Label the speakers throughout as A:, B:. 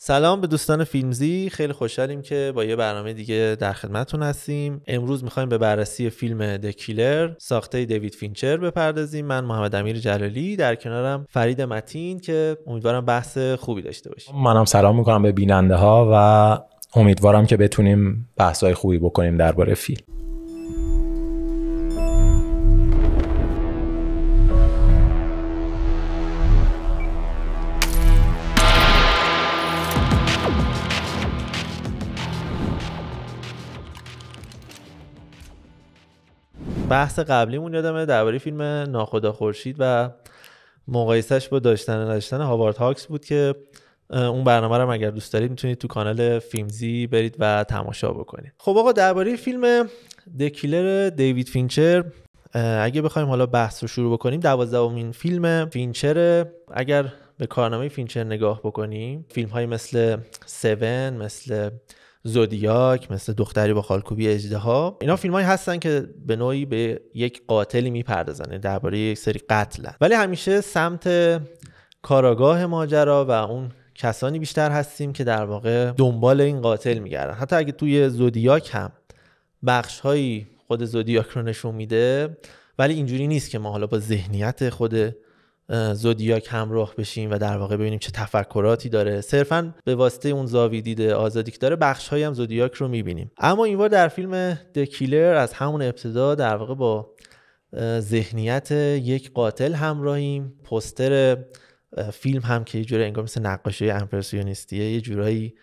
A: سلام به دوستان فیلمزی خیلی خوشحالیم که با یه برنامه دیگه در خدمتتون هستیم امروز میخوایم به بررسی فیلم Killer ساخته دیوید فینچر بپردازیم من محمد امیر جلالی در کنارم فرید متین که امیدوارم بحث خوبی داشته باشیم
B: منم سلام میکنم به بیننده ها و امیدوارم که بتونیم بحث های خوبی بکنیم درباره فیلم
A: بحث قبلیمون یادمه درباره فیلم ناخدا خورشید و مقایسهش با داشتن نداشتن هاوارد هاکس بود که اون برنامه رو اگر دوست دارید میتونید تو کانال فیلمزی برید و تماشا بکنید خب آقا درباره فیلم دکیلر دیوید فینچر اگه بخوایم حالا بحث رو شروع بکنیم دوازدهمین فیلم فینچر اگر به کارنامه فینچر نگاه بکنیم فیلم های مثل سون مثل زودیاک مثل دختری با خالکوبی ها اینا فیلمایی هستن که به نوعی به یک قاتلی میپردازن یعنی درباره یک سری قتلن ولی همیشه سمت کاراگاه ماجرا و اون کسانی بیشتر هستیم که در واقع دنبال این قاتل میگردن حتی اگه توی زودیاک هم بخش خود زودیاک رو نشون میده ولی اینجوری نیست که ما حالا با ذهنیت خود زودیاک همراه بشیم و در واقع ببینیم چه تفکراتی داره صرفا به واسطه اون زاویه دیده آزادی که داره بخش های هم زودیاک رو میبینیم اما این بار در فیلم دکیلر از همون ابتدا در واقع با ذهنیت یک قاتل همراهیم پستر فیلم هم که یه جوره انگار مثل نقاشی امپرسیونیستیه یه جورایی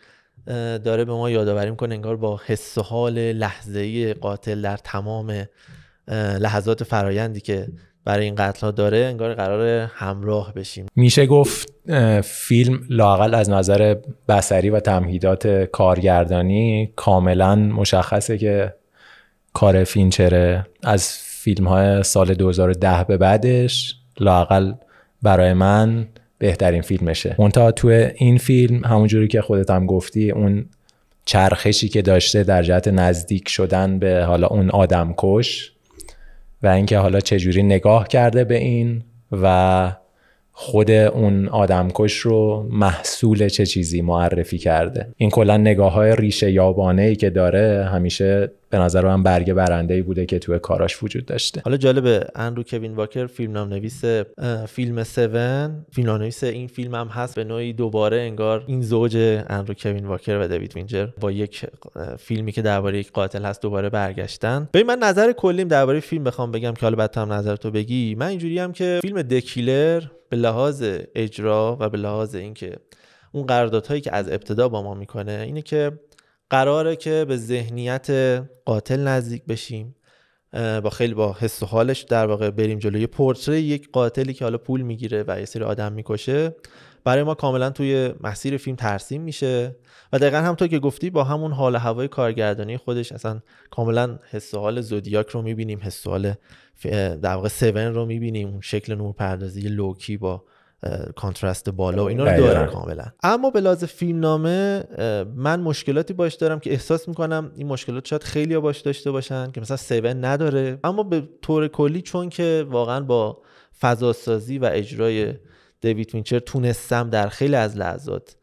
A: داره به ما یادآوری میکنه انگار با حس و حال لحظه‌ای قاتل در تمام لحظات فرایندی که برای این قتل ها داره انگار قرار همراه بشیم
B: میشه گفت فیلم لاقل از نظر بسری و تمهیدات کارگردانی کاملا مشخصه که کار فینچره از فیلم های سال 2010 به بعدش لاقل برای من بهترین فیلمشه منتها تو این فیلم همونجوری که خودت هم گفتی اون چرخشی که داشته در جهت نزدیک شدن به حالا اون آدم کش و اینکه حالا چجوری نگاه کرده به این و خود اون آدمکش رو محصول چه چیزی معرفی کرده این کلا نگاه های ریشه یابانه ای که داره همیشه به نظر من برگ برنده ای بوده که توی کاراش وجود داشته
A: حالا جالبه اندرو کوین واکر فیلم نویس فیلم 7 فیلم نویس این فیلم هم هست به نوعی دوباره انگار این زوج اندرو کوین واکر و دیوید وینجر با یک فیلمی که درباره یک قاتل هست دوباره برگشتن ببین من نظر کلیم درباره فیلم بخوام بگم که حالا بعد هم نظر تو بگی من اینجوری هم که فیلم دکیلر به لحاظ اجرا و به لحاظ اینکه اون قراردادهایی که از ابتدا با ما میکنه اینه که قراره که به ذهنیت قاتل نزدیک بشیم با خیلی با حس و حالش در واقع بریم جلوی پورتری یک قاتلی که حالا پول میگیره و یه سری آدم میکشه برای ما کاملا توی مسیر فیلم ترسیم میشه و دقیقا همونطور که گفتی با همون حال هوای کارگردانی خودش اصلا کاملا حس و حال زودیاک رو میبینیم حس و حال در واقع سون رو میبینیم اون شکل نورپردازی لوکی با کانترست بالا و اینا رو داره کاملا اما به لحاظ فیلمنامه من مشکلاتی باش دارم که احساس میکنم این مشکلات شاید خیلی باش داشته باشن که مثلا سیون نداره اما به طور کلی چون که واقعا با فضاسازی و اجرای دیوید فینچر تونستم در خیلی از لحظات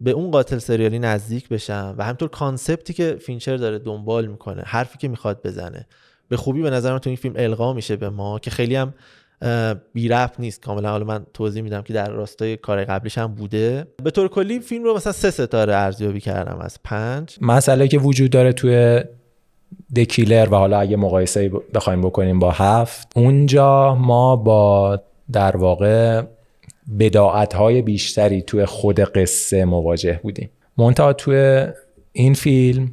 A: به اون قاتل سریالی نزدیک بشم و همطور کانسپتی که فینچر داره دنبال میکنه حرفی که میخواد بزنه به خوبی به نظرم تو این فیلم القا میشه به ما که خیلی هم بی رفت نیست کاملا حالا من توضیح میدم که در راستای کار قبلیش هم بوده به طور کلی فیلم رو مثلا سه ستاره ارزیابی کردم از پنج
B: مسئله که وجود داره توی دکیلر و حالا اگه مقایسه بخوایم بکنیم با هفت اونجا ما با در واقع بداعت های بیشتری توی خود قصه مواجه بودیم منتها توی این فیلم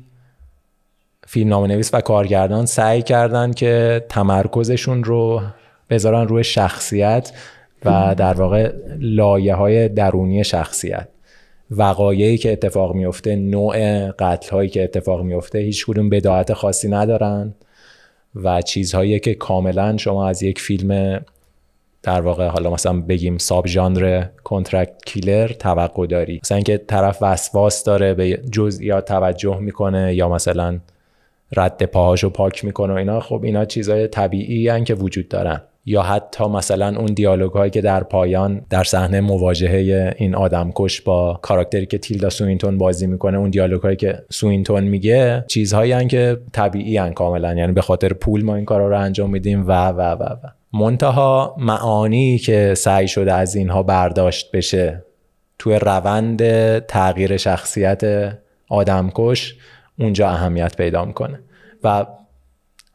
B: فیلم نویس و کارگردان سعی کردن که تمرکزشون رو بذارن روی شخصیت و در واقع لایه های درونی شخصیت وقایعی که اتفاق میفته نوع قتل هایی که اتفاق میفته هیچ کدوم بداعت خاصی ندارن و چیزهایی که کاملا شما از یک فیلم در واقع حالا مثلا بگیم ساب ژانر کنترکت کیلر توقع داری مثلا اینکه طرف وسواس داره به جزئیات توجه میکنه یا مثلا رد پاهاشو پاک میکنه و اینا خب اینا چیزهای طبیعی هن که وجود دارن یا حتی مثلا اون دیالوگ هایی که در پایان در صحنه مواجهه این آدمکش با کاراکتری که تیلدا سوینتون بازی میکنه اون دیالوگ هایی که سوینتون میگه چیزهایی هن که طبیعی هن کاملا یعنی به خاطر پول ما این کارا رو انجام میدیم و و و و منتها معانی که سعی شده از اینها برداشت بشه توی روند تغییر شخصیت آدمکش اونجا اهمیت پیدا میکنه و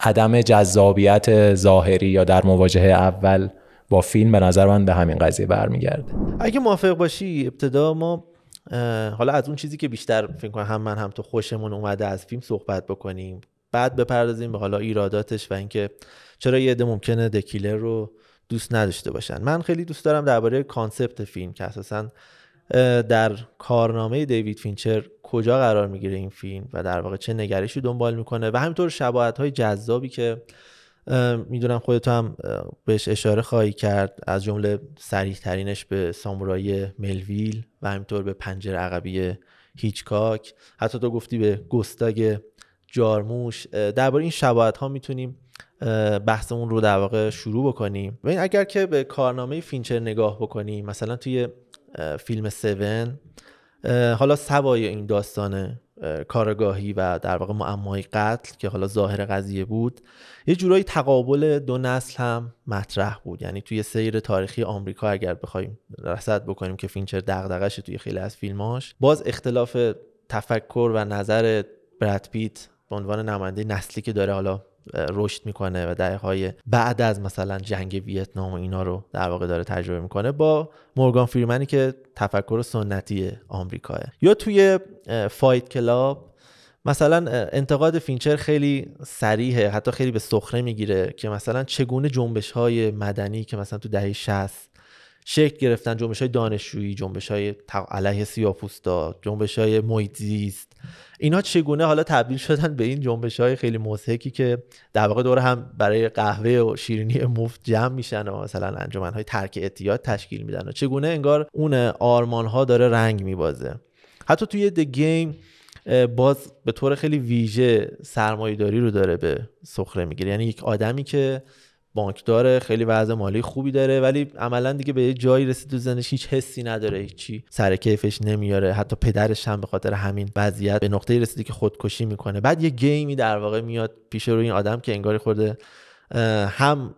B: عدم جذابیت ظاهری یا در مواجهه اول با فیلم به نظر من به همین قضیه برمیگرده
A: اگه موافق باشی ابتدا ما حالا از اون چیزی که بیشتر فکر کنم هم من هم تو خوشمون اومده از فیلم صحبت بکنیم بعد بپردازیم به حالا ایراداتش و اینکه چرا یه عده ممکنه دکیلر رو دوست نداشته باشن من خیلی دوست دارم درباره کانسپت فیلم که اساساً در کارنامه دیوید فینچر کجا قرار میگیره این فیلم و در واقع چه نگرشی دنبال میکنه و همینطور شباعت های جذابی که میدونم خودت هم بهش اشاره خواهی کرد از جمله سریح ترینش به سامورای ملویل و همینطور به پنجر عقبی هیچکاک حتی تو گفتی به گستاگ جارموش درباره این شباعت ها میتونیم بحثمون رو در واقع شروع بکنیم و اگر که به کارنامه فینچر نگاه بکنیم مثلا توی فیلم 7 حالا سوای این داستان کارگاهی و در واقع معمای قتل که حالا ظاهر قضیه بود یه جورایی تقابل دو نسل هم مطرح بود یعنی توی سیر تاریخی آمریکا اگر بخوایم رصد بکنیم که فینچر دغدغش توی خیلی از فیلماش باز اختلاف تفکر و نظر برد پیت به عنوان نماینده نسلی که داره حالا رشد میکنه و دهه های بعد از مثلا جنگ ویتنام و اینا رو در واقع داره تجربه میکنه با مورگان فریمنی که تفکر سنتی آمریکا یا توی فایت کلاب مثلا انتقاد فینچر خیلی سریحه حتی خیلی به سخره میگیره که مثلا چگونه جنبش های مدنی که مثلا تو دهه 60 شکل گرفتن جنبش های دانشجویی جنبش های علیه سیاپوستا جنبش های محیطزیست اینا چگونه حالا تبدیل شدن به این جنبش های خیلی مضحکی که در واقع دور هم برای قهوه و شیرینی مفت جمع میشن و مثلا انجمن های ترک اعتیاد تشکیل میدن و چگونه انگار اون آرمان ها داره رنگ میبازه حتی توی د گیم باز به طور خیلی ویژه سرمایهداری رو داره به سخره میگیره یعنی یک آدمی که بانک داره خیلی وضع مالی خوبی داره ولی عملا دیگه به یه جایی رسید تو زندگیش هیچ حسی نداره هیچی سر کیفش نمیاره حتی پدرش هم به خاطر همین وضعیت به نقطه رسیده که خودکشی میکنه بعد یه گیمی در واقع میاد پیش روی این آدم که انگاری خورده هم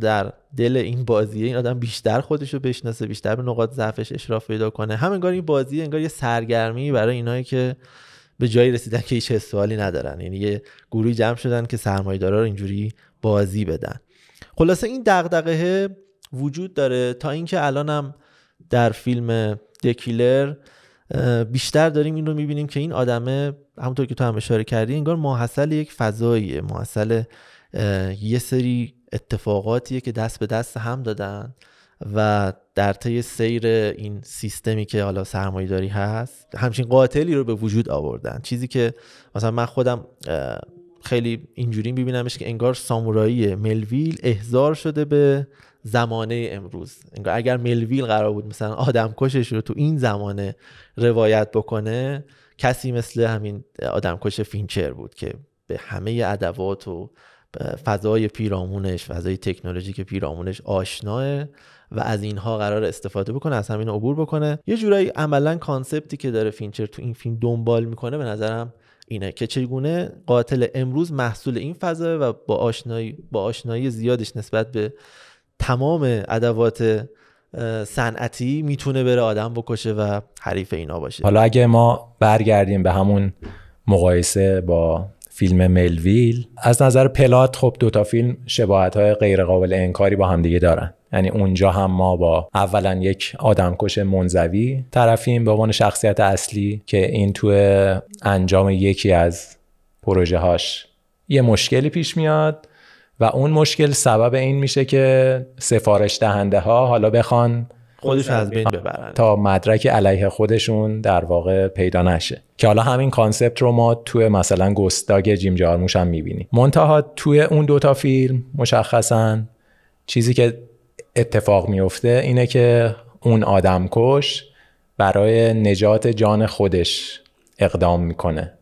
A: در دل این بازی این آدم بیشتر خودشو رو بشناسه بیشتر به نقاط ضعفش اشراف پیدا کنه هم انگار این بازی انگار یه سرگرمی برای اینایی که به جایی رسیدن که هیچ سوالی ندارن یعنی یه گروهی جمع شدن که سرمایه‌دارا رو اینجوری بازی بدن خلاصه این دغدغه وجود داره تا اینکه الانم در فیلم دکیلر بیشتر داریم این رو میبینیم که این آدمه همونطور که تو هم اشاره کردی انگار ماحصل یک فضاییه محصل یه سری اتفاقاتیه که دست به دست هم دادن و در طی سیر این سیستمی که حالا داری هست همچین قاتلی رو به وجود آوردن چیزی که مثلا من خودم خیلی اینجوری میبینمش که انگار سامورایی ملویل احضار شده به زمانه امروز انگار اگر ملویل قرار بود مثلا آدم کشش رو تو این زمانه روایت بکنه کسی مثل همین آدمکش فینچر بود که به همه ادوات و فضای پیرامونش فضای تکنولوژی که پیرامونش آشناه و از اینها قرار استفاده بکنه از همین عبور بکنه یه جورایی عملا کانسپتی که داره فینچر تو این فیلم دنبال میکنه به نظرم اینه که چگونه قاتل امروز محصول این فضا و با آشنایی با آشنایی زیادش نسبت به تمام ادوات صنعتی میتونه بره آدم بکشه و حریف اینا باشه حالا
B: اگه ما برگردیم به همون مقایسه با فیلم ملویل از نظر پلات خب دوتا فیلم شباهت های غیر قابل انکاری با همدیگه دارن یعنی اونجا هم ما با اولا یک آدمکش منزوی طرفیم به عنوان شخصیت اصلی که این تو انجام یکی از پروژه هاش یه مشکلی پیش میاد و اون مشکل سبب این میشه که سفارش دهنده ها حالا بخوان
A: خودش از بین ببرن
B: تا مدرک علیه خودشون در واقع پیدا نشه که حالا همین کانسپت رو ما توی مثلا گستاگ جیم جارموش هم میبینیم منتها توی اون دوتا فیلم مشخصا چیزی که اتفاق میفته اینه که اون آدم کش برای نجات جان خودش اقدام میکنه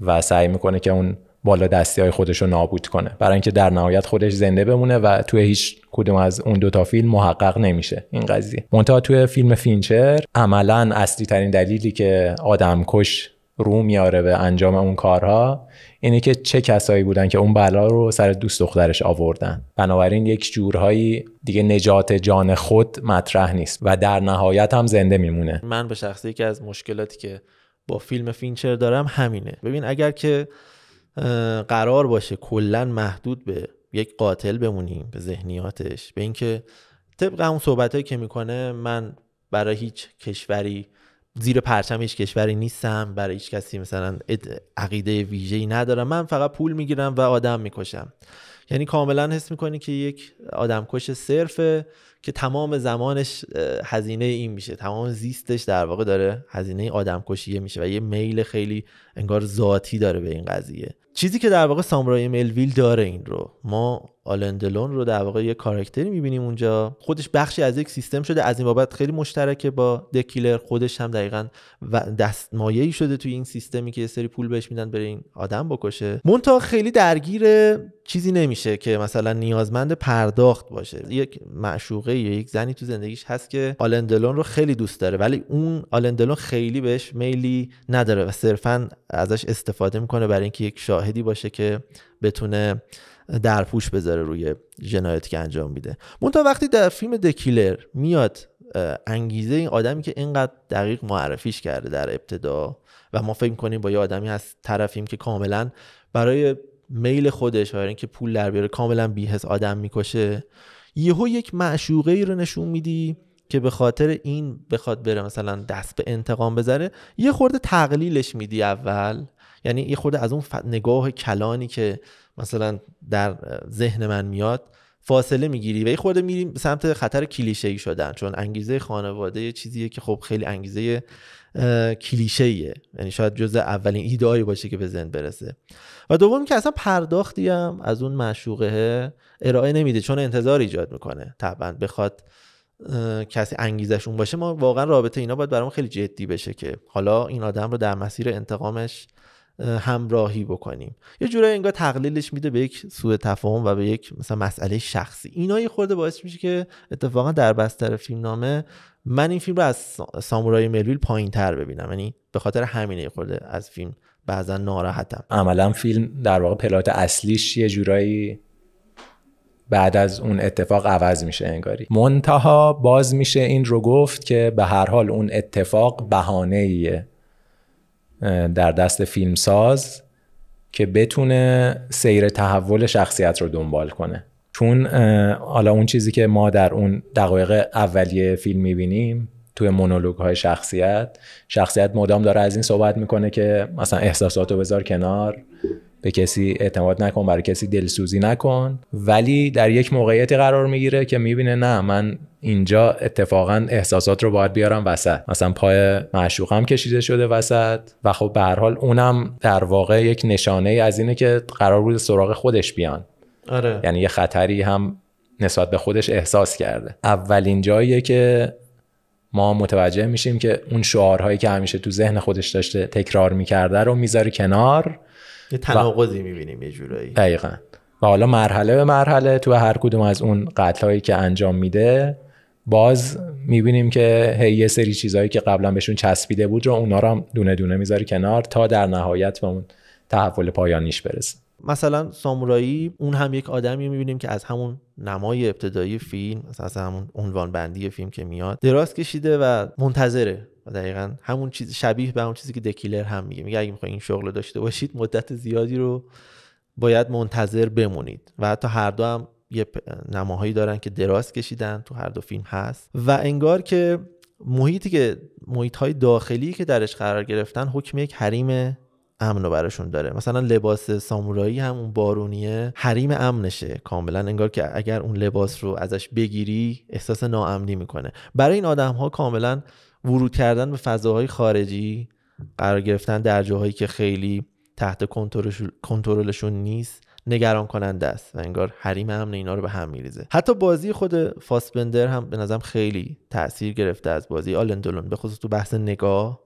B: و سعی میکنه که اون بالا دستی های خودش رو نابود کنه برای اینکه در نهایت خودش زنده بمونه و توی هیچ کدوم از اون دوتا فیلم محقق نمیشه این قضیه منتها توی فیلم فینچر عملا اصلی ترین دلیلی که آدمکش رو میاره به انجام اون کارها اینه که چه کسایی بودن که اون بلا رو سر دوست دخترش آوردن بنابراین یک جورهایی دیگه نجات جان خود مطرح نیست و در نهایت هم زنده میمونه
A: من به شخصی که از مشکلاتی که با فیلم فینچر دارم همینه ببین اگر که قرار باشه کلا محدود به یک قاتل بمونیم به ذهنیاتش به اینکه طبق اون صحبتهایی که میکنه من برای هیچ کشوری زیر پرچم هیچ کشوری نیستم برای هیچ کسی مثلا عقیده ای ندارم من فقط پول میگیرم و آدم میکشم یعنی کاملا حس میکنی که یک آدمکش صرفه که تمام زمانش هزینه این میشه تمام زیستش در واقع داره هزینه آدمکشیه میشه و یه میل خیلی انگار ذاتی داره به این قضیه چیزی که در واقع سامورای ملویل داره این رو ما آلندلون رو در واقع یه کاراکتری میبینیم اونجا خودش بخشی از یک سیستم شده از این بابت خیلی مشترکه با دکیلر خودش هم دقیقا و شده توی این سیستمی که یه سری پول بهش میدن بره این آدم بکشه مونتا خیلی درگیر چیزی نمیشه که مثلا نیازمند پرداخت باشه یک معشوقه یا یک زنی تو زندگیش هست که آلندلون رو خیلی دوست داره ولی اون آلندلون خیلی بهش میلی نداره و صرفا ازش استفاده میکنه برای اینکه یک شاهدی باشه که بتونه در پوش بذاره روی جنایتی که انجام میده منتها وقتی در فیلم دکیلر میاد انگیزه این آدمی که اینقدر دقیق معرفیش کرده در ابتدا و ما فکر کنیم با یه آدمی از طرفیم که کاملا برای میل خودش و اینکه پول در کاملا بیهس آدم میکشه یهو یک معشوقه ای رو نشون میدی که به خاطر این بخواد بره مثلا دست به انتقام بذاره یه خورده تقلیلش میدی اول یعنی یه خورده از اون نگاه کلانی که مثلا در ذهن من میاد فاصله میگیری و یه خورده میریم سمت خطر کلیشه ای شدن چون انگیزه خانواده یه چیزیه که خب خیلی انگیزه کلیشه ایه یعنی شاید جزء اولین ایدهایی باشه که به ذهن برسه و دوم که اصلا پرداختی هم از اون معشوقه ارائه نمیده چون انتظار ایجاد میکنه طبعا بخواد کسی انگیزشون باشه ما واقعا رابطه اینا باید برام خیلی جدی بشه که حالا این آدم رو در مسیر انتقامش همراهی بکنیم یه جورایی انگار تقلیلش میده به یک سوء تفاهم و به یک مثلا مسئله شخصی اینا یه خورده باعث میشه که اتفاقا در بستر فیلم نامه من این فیلم رو از سامورای ملویل پایین تر ببینم یعنی به خاطر
B: همینه یه خورده از فیلم بعضا ناراحتم عملا فیلم در واقع پلات اصلیش یه جورایی بعد از اون اتفاق عوض میشه انگاری منتها باز میشه این رو گفت که به هر حال اون اتفاق بهانه در دست فیلمساز که بتونه سیر تحول شخصیت رو دنبال کنه چون حالا اون چیزی که ما در اون دقایق اولیه فیلم میبینیم توی مونولوگ های شخصیت شخصیت مدام داره از این صحبت میکنه که مثلا احساسات و بذار کنار به کسی اعتماد نکن برای کسی دلسوزی نکن ولی در یک موقعیتی قرار میگیره که میبینه نه من اینجا اتفاقا احساسات رو باید بیارم وسط مثلا پای معشوقم کشیده شده وسط و خب به هر حال اونم در واقع یک نشانه از اینه که قرار بود سراغ خودش بیان آره. یعنی یه خطری هم نسبت به خودش احساس کرده اولین جاییه که ما متوجه میشیم که اون شعارهایی که همیشه تو ذهن خودش داشته تکرار میکرده رو میذاری کنار یه تناقضی
A: میبینیم یه جورایی دقیقا
B: و حالا مرحله به مرحله تو هر کدوم از اون قتلهایی که انجام میده باز میبینیم که هی یه سری چیزهایی که قبلا بهشون چسبیده بود رو اونا رو هم دونه دونه میذاره کنار تا در نهایت به اون تحول پایانیش برسه
A: مثلا سامورایی اون هم یک آدمی میبینیم که از همون نمای ابتدایی فیلم
B: از همون عنوان
A: بندی فیلم که میاد دراز کشیده و منتظره و دقیقا همون چیز شبیه به همون چیزی که دکیلر هم میگه میگه اگه میخوای این شغل رو داشته باشید مدت زیادی رو باید منتظر بمونید و حتی هر دو هم یه نماهایی دارن که دراز کشیدن تو هر دو فیلم هست و انگار که محیطی که محیط های داخلی که درش قرار گرفتن حکم یک حریم امن براشون داره مثلا لباس سامورایی هم اون بارونیه حریم امنشه کاملا انگار که اگر اون لباس رو ازش بگیری احساس ناامنی میکنه برای این آدم ها کاملا ورود کردن به فضاهای خارجی قرار گرفتن در جاهایی که خیلی تحت کنترلشون نیست نگران کننده است و انگار حریم امن اینا رو به هم میریزه حتی بازی خود فاسبندر هم به نظرم خیلی تاثیر گرفته از بازی آلندلون به خصوص تو بحث نگاه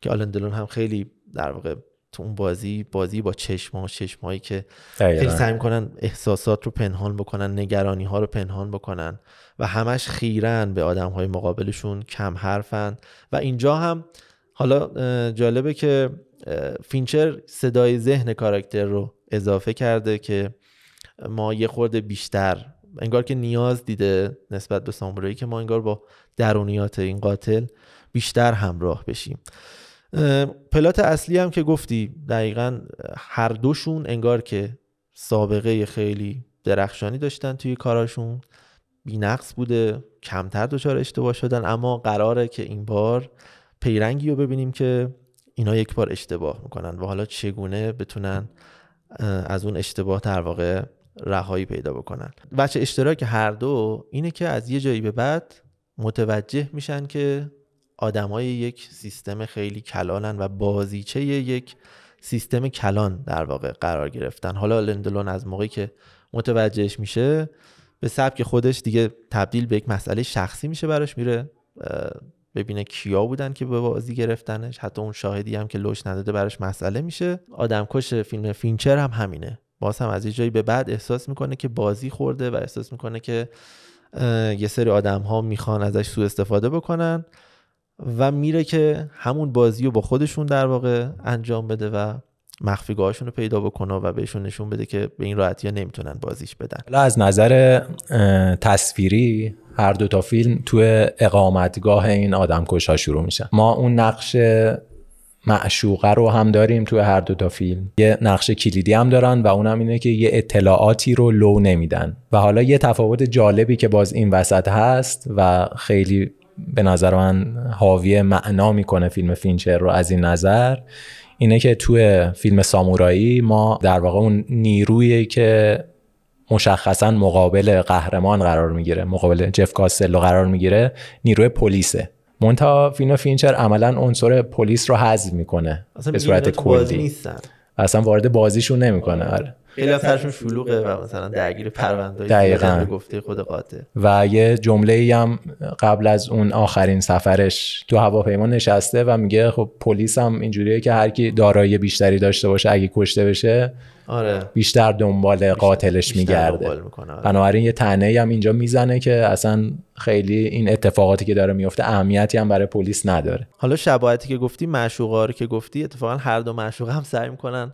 A: که آلندلون هم خیلی در واقع تو اون بازی بازی با چشم ها چشم هایی که خیلی سعی میکنن احساسات رو پنهان بکنن نگرانی ها رو پنهان بکنن و همش خیرن به آدم های مقابلشون کم حرفن و اینجا هم حالا جالبه که فینچر صدای ذهن کاراکتر رو اضافه کرده که ما یه خورده بیشتر انگار که نیاز دیده نسبت به سامورایی که ما انگار با درونیات این قاتل بیشتر همراه بشیم پلات اصلی هم که گفتی دقیقا هر دوشون انگار که سابقه خیلی درخشانی داشتن توی کاراشون بینقص بوده کمتر دچار اشتباه شدن اما قراره که این بار پیرنگی رو ببینیم که اینا یک بار اشتباه میکنن و حالا چگونه بتونن از اون اشتباه در واقع رهایی پیدا بکنن بچه اشتراک هر دو اینه که از یه جایی به بعد متوجه میشن که آدمای یک سیستم خیلی کلانن و بازیچه یک سیستم کلان در واقع قرار گرفتن حالا لندلون از موقعی که متوجهش میشه به سبک خودش دیگه تبدیل به یک مسئله شخصی میشه براش میره ببینه کیا بودن که به بازی گرفتنش حتی اون شاهدی هم که لوش نداده براش مسئله میشه آدمکش فیلم فینچر هم همینه باز هم از یه جایی به بعد احساس میکنه که بازی خورده و احساس میکنه که یه سری آدم ها میخوان ازش سوء استفاده بکنن و میره که همون بازی رو با خودشون در واقع انجام بده و مخفیگاهاشون رو پیدا بکنه و بهشون نشون بده که به این راحتی ها نمیتونن بازیش بدن
B: از نظر تصویری هر دو تا فیلم توی اقامتگاه این آدمکش ها شروع میشن ما اون نقش معشوقه رو هم داریم توی هر دو تا فیلم یه نقش کلیدی هم دارن و اونم اینه که یه اطلاعاتی رو لو نمیدن و حالا یه تفاوت جالبی که باز این وسط هست و خیلی به نظر من حاوی معنا میکنه فیلم فینچر رو از این نظر اینه که توی فیلم سامورایی ما در واقع اون نیرویی که مشخصا مقابل قهرمان قرار میگیره مقابل جف کاستلو قرار میگیره نیروی پلیسه مونتا فیلم فینچر عملا عنصر پلیس رو حذف میکنه به صورت کلی اصلا وارد بازیشون نمیکنه آره
A: خیلی از سرشون شلوغه و مثلا درگیر پرونده دقیقا گفته خود قاطه
B: و یه جمله هم قبل از اون آخرین سفرش تو هواپیما نشسته و میگه خب پلیس هم اینجوریه که هر کی دارایی بیشتری داشته باشه اگه کشته بشه آره. بیشتر دنبال قاتلش میگرده آره. بنابراین یه تنه هم اینجا میزنه که اصلا خیلی این اتفاقاتی که داره میفته اهمیتی هم برای پلیس نداره
A: حالا شباهتی که گفتی معشوقا رو که گفتی اتفاقا هر دو معشوق هم سعی میکنن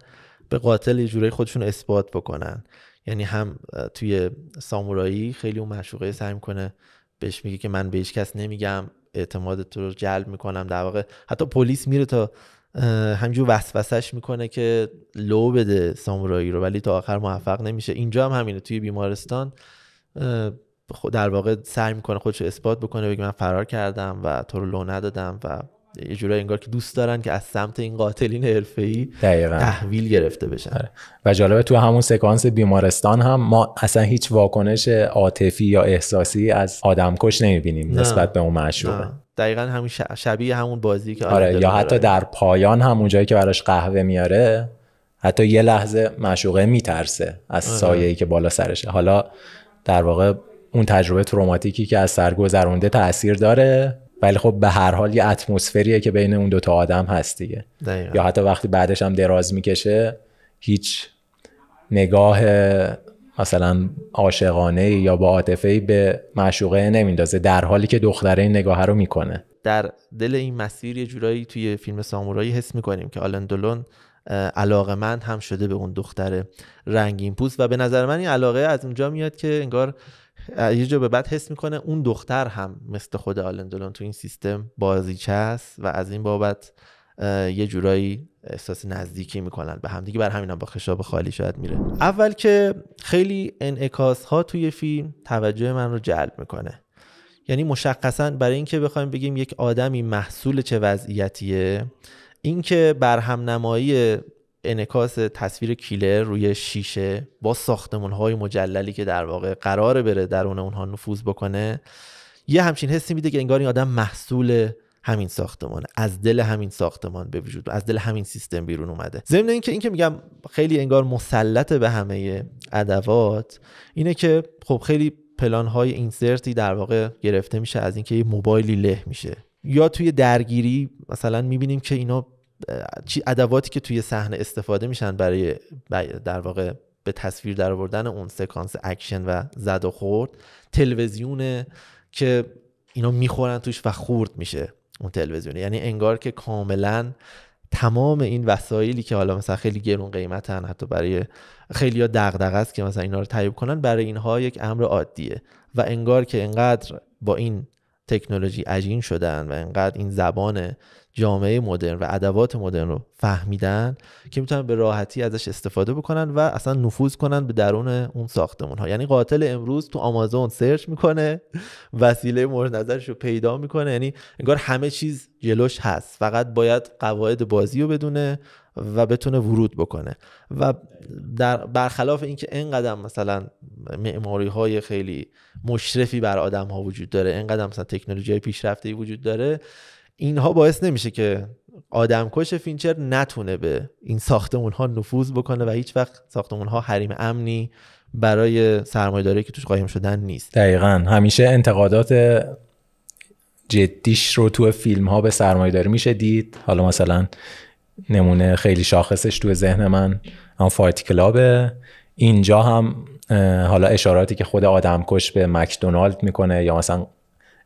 A: به قاتل یه جورایی خودشون اثبات بکنن یعنی هم توی سامورایی خیلی اون مشوقه سعی میکنه بهش میگه که من به هیچ کس نمیگم اعتماد تو رو جلب میکنم در واقع حتی پلیس میره تا همجور وسوسش میکنه که لو بده سامورایی رو ولی تا آخر موفق نمیشه اینجا هم همینه توی بیمارستان در واقع سعی میکنه خودش رو اثبات بکنه بگه من فرار کردم و تو رو لو ندادم و یه جورایی انگار که دوست دارن که از سمت این
B: قاتلین حرفه‌ای تحویل گرفته بشن آره. و جالبه تو همون سکانس بیمارستان هم ما اصلا هیچ واکنش عاطفی یا احساسی از آدمکش نمیبینیم نسبت به اون معشوقه
A: دقیقا همون شبیه همون بازی که آره یا حتی در
B: پایان همون جایی که براش قهوه میاره حتی یه لحظه معشوقه میترسه از آره. سایه‌ای که بالا سرشه حالا در واقع اون تجربه تروماتیکی که از سر گذرونده تاثیر داره ولی خب به هر حال یه اتمسفریه که بین اون دوتا آدم هست دیگه یا حتی وقتی بعدش هم دراز میکشه هیچ نگاه مثلا عاشقانه یا با عاطفه به معشوقه نمیندازه در حالی که دختره این نگاه رو میکنه
A: در دل این مسیر یه جورایی توی فیلم سامورایی حس میکنیم که آلن دولون علاقه من هم شده به اون دختر رنگین پوست و به نظر من این علاقه از اونجا میاد که انگار یه جا به بعد حس میکنه اون دختر هم مثل خود آلندلون تو این سیستم بازیچه است و از این بابت یه جورایی احساس نزدیکی میکنن به همدیگه بر همین هم با خشاب خالی شاید میره اول که خیلی انعکاس ها توی فیلم توجه من رو جلب میکنه یعنی مشخصا برای اینکه بخوایم بگیم یک آدمی محصول چه وضعیتیه اینکه برهم نمایی انکاس تصویر کیلر روی شیشه با ساختمون های مجللی که در واقع قرار بره درون اونها نفوذ بکنه یه همچین حسی میده که انگار این آدم محصول همین ساختمان از دل همین ساختمان به وجود از دل همین سیستم بیرون اومده ضمن اینکه اینکه میگم خیلی انگار مسلط به همه ادوات اینه که خب خیلی پلان های اینسرتی در واقع گرفته میشه از اینکه یه موبایلی له میشه یا توی درگیری مثلا میبینیم که اینا ادواتی که توی صحنه استفاده میشن برای در واقع به تصویر در اون سکانس اکشن و زد و خورد تلویزیونه که اینا میخورن توش و خورد میشه اون تلویزیونه یعنی انگار که کاملا تمام این وسایلی که حالا مثلا خیلی گرون قیمتن حتی برای خیلی ها دغدغه است که مثلا اینا رو تهیه کنن برای اینها یک امر عادیه و انگار که انقدر با این تکنولوژی عجین شدن و انقدر این زبان جامعه مدرن و ادوات مدرن رو فهمیدن که میتونن به راحتی ازش استفاده بکنن و اصلا نفوذ کنن به درون اون ساختمون ها یعنی قاتل امروز تو آمازون سرچ میکنه وسیله مورد نظرش رو پیدا میکنه یعنی انگار همه چیز جلوش هست فقط باید قواعد بازی رو بدونه و بتونه ورود بکنه و در برخلاف اینکه انقدر مثلا معماری های خیلی مشرفی بر آدم ها وجود داره انقدر مثلا تکنولوژی پیشرفته ای وجود داره اینها باعث نمیشه که آدمکش فینچر نتونه به این ساختمون ها نفوذ بکنه و هیچ وقت ساختمون ها حریم امنی برای سرمایه‌داری که توش قایم شدن نیست
B: دقیقا همیشه انتقادات جدیش رو تو فیلم ها به سرمایه داری میشه دید حالا مثلا نمونه خیلی شاخصش تو ذهن من هم فایت کلابه اینجا هم حالا اشاراتی که خود آدمکش به مکدونالد میکنه یا مثلا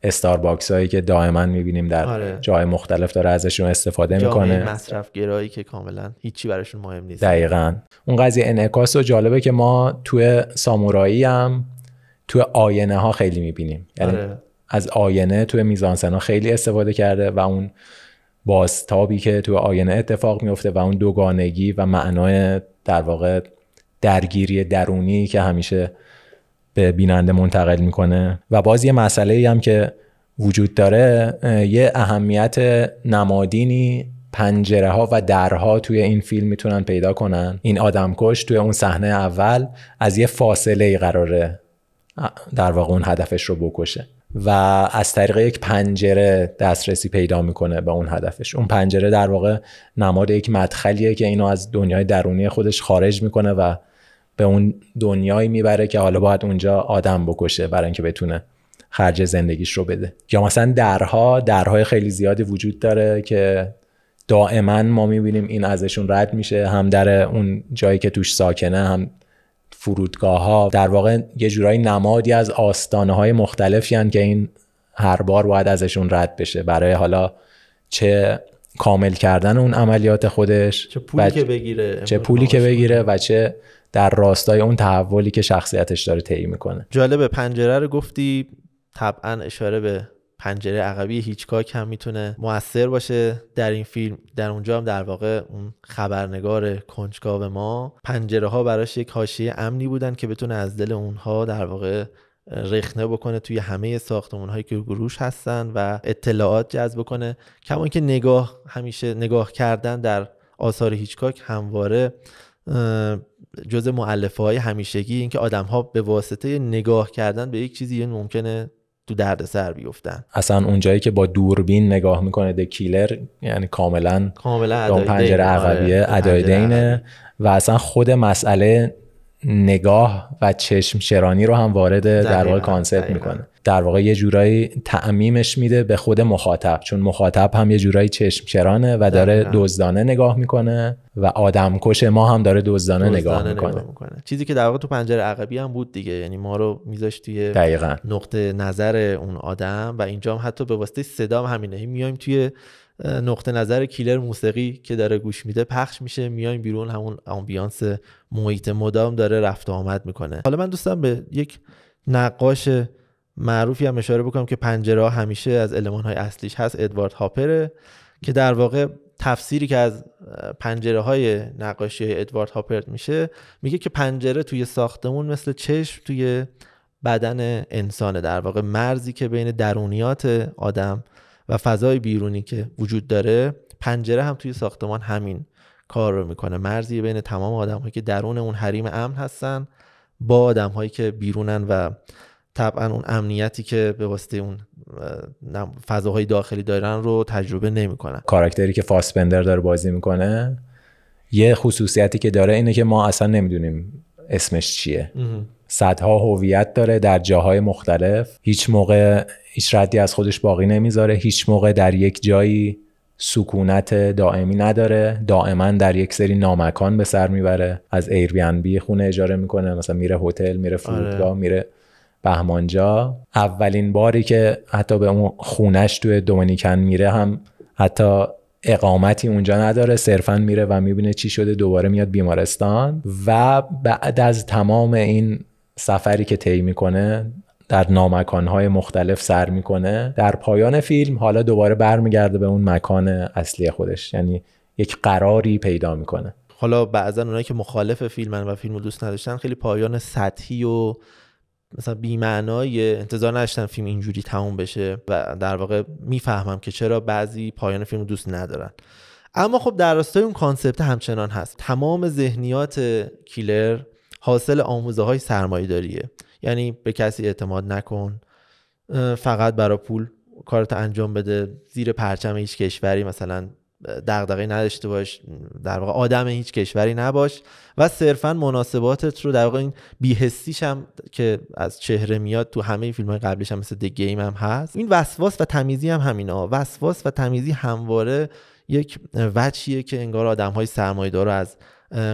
B: استارباکس هایی که دائما میبینیم در آره. جای مختلف داره ازشون استفاده میکنه
A: مصرف گرایی که کاملا هیچی براشون مهم نیست
B: دقیقا اون قضیه انعکاس و جالبه که ما توی سامورایی هم توی آینه ها خیلی میبینیم یعنی آره. از آینه توی ها خیلی استفاده کرده و اون بازتابی که توی آینه اتفاق میفته و اون دوگانگی و معنای در واقع درگیری درونی که همیشه به بیننده منتقل میکنه و باز یه مسئله هم که وجود داره یه اهمیت نمادینی پنجره ها و درها توی این فیلم میتونن پیدا کنن این آدمکش توی اون صحنه اول از یه فاصله ای قراره در واقع اون هدفش رو بکشه و از طریق یک پنجره دسترسی پیدا میکنه به اون هدفش اون پنجره در واقع نماد یک مدخلیه که اینو از دنیای درونی خودش خارج میکنه و به اون دنیایی میبره که حالا باید اونجا آدم بکشه برای اینکه بتونه خرج زندگیش رو بده یا مثلا درها درهای خیلی زیادی وجود داره که دائما ما میبینیم این ازشون رد میشه هم در اون جایی که توش ساکنه هم فرودگاه ها در واقع یه جورایی نمادی از آستانه های مختلفی هن که این هر بار باید ازشون رد بشه برای حالا چه کامل کردن اون عملیات خودش چه پولی که بگیره چه پولی که بگیره و چه در راستای اون تحولی که شخصیتش داره طی میکنه
A: جالبه پنجره رو گفتی طبعا اشاره به پنجره عقبی هیچکاک هم میتونه موثر باشه در این فیلم در اونجا هم در واقع اون خبرنگار کنجکاو ما پنجره ها براش یک حاشیه امنی بودن که بتونه از دل اونها در واقع رخنه بکنه توی همه ساختمون هایی که گروش هستن و اطلاعات جذب بکنه کما که نگاه همیشه نگاه کردن در آثار هیچکاک همواره جز معلفه های همیشگی اینکه آدم ها به واسطه نگاه کردن به یک چیزی ممکنه تو درد سر بیفتن
B: اصلا اونجایی که با دوربین نگاه میکنه دکیلر یعنی کاملا کاملا پنجره عقبیه آره. ادای دینه و اصلا خود مسئله نگاه و چشم شرانی رو هم وارد در واقع کانسپت میکنه در واقع یه جورایی تعمیمش میده به خود مخاطب چون مخاطب هم یه جورایی چشم چرانه و داره دزدانه نگاه میکنه و آدمکش ما هم داره دزدانه نگاه میکنه.
A: میکنه چیزی که در واقع تو پنجره عقبی هم بود دیگه یعنی ما رو میذاشت توی دقیقا. نقطه نظر اون آدم و اینجا هم حتی به واسطه صدا همینه میایم توی نقطه نظر کیلر موسیقی که داره گوش میده پخش میشه میایم بیرون همون آمبیانس محیط مدام داره رفت آمد میکنه حالا من دوستم به یک نقاش معروفی هم اشاره بکنم که پنجره همیشه از علمان های اصلیش هست ادوارد هاپره که در واقع تفسیری که از پنجره های نقاشی ادوارد هاپرت میشه میگه که پنجره توی ساختمون مثل چشم توی بدن انسانه در واقع مرزی که بین درونیات آدم و فضای بیرونی که وجود داره پنجره هم توی ساختمان همین کار رو میکنه مرزی بین تمام آدم هایی که درون اون حریم امن هستن با آدم هایی که بیرونن و طبعا اون امنیتی که به واسطه اون فضاهای داخلی دارن رو تجربه نمیکنن
B: کاراکتری که فاسپندر داره بازی میکنه یه خصوصیتی که داره اینه که ما اصلا نمیدونیم اسمش چیه صدها هویت داره در جاهای مختلف هیچ موقع هیچ ردی از خودش باقی نمیذاره هیچ موقع در یک جایی سکونت دائمی نداره دائما در یک سری نامکان به سر میبره از ایر بی خونه اجاره میکنه مثلا میره هتل میره فرودگاه آره. میره بهمانجا اولین باری که حتی به اون خونش توی دومینیکن میره هم حتی اقامتی اونجا نداره صرفا میره و میبینه چی شده دوباره میاد بیمارستان و بعد از تمام این سفری که طی میکنه در نامکانهای مختلف سر میکنه در پایان فیلم حالا دوباره برمیگرده به اون مکان اصلی خودش یعنی یک قراری پیدا میکنه
A: حالا بعضا اونایی که مخالف فیلمن و فیلم دوست نداشتن خیلی پایان سطحی و مثلا بیمعنای انتظار نداشتم فیلم اینجوری تموم بشه و در واقع میفهمم که چرا بعضی پایان فیلم دوست ندارن اما خب در راستای اون کانسپت همچنان هست تمام ذهنیات کیلر حاصل آموزه های سرمایه داریه یعنی به کسی اعتماد نکن فقط برا پول کارت انجام بده زیر پرچم هیچ کشوری مثلا دغدغه نداشته باش در واقع آدم هیچ کشوری نباش و صرفا مناسباتت رو در واقع این بیهستیش هم که از چهره میاد تو همه فیلم های قبلش هم مثل گیم هم هست این وسواس و تمیزی هم همینا وسواس و تمیزی همواره یک وچیه که انگار آدم های سرمایه رو از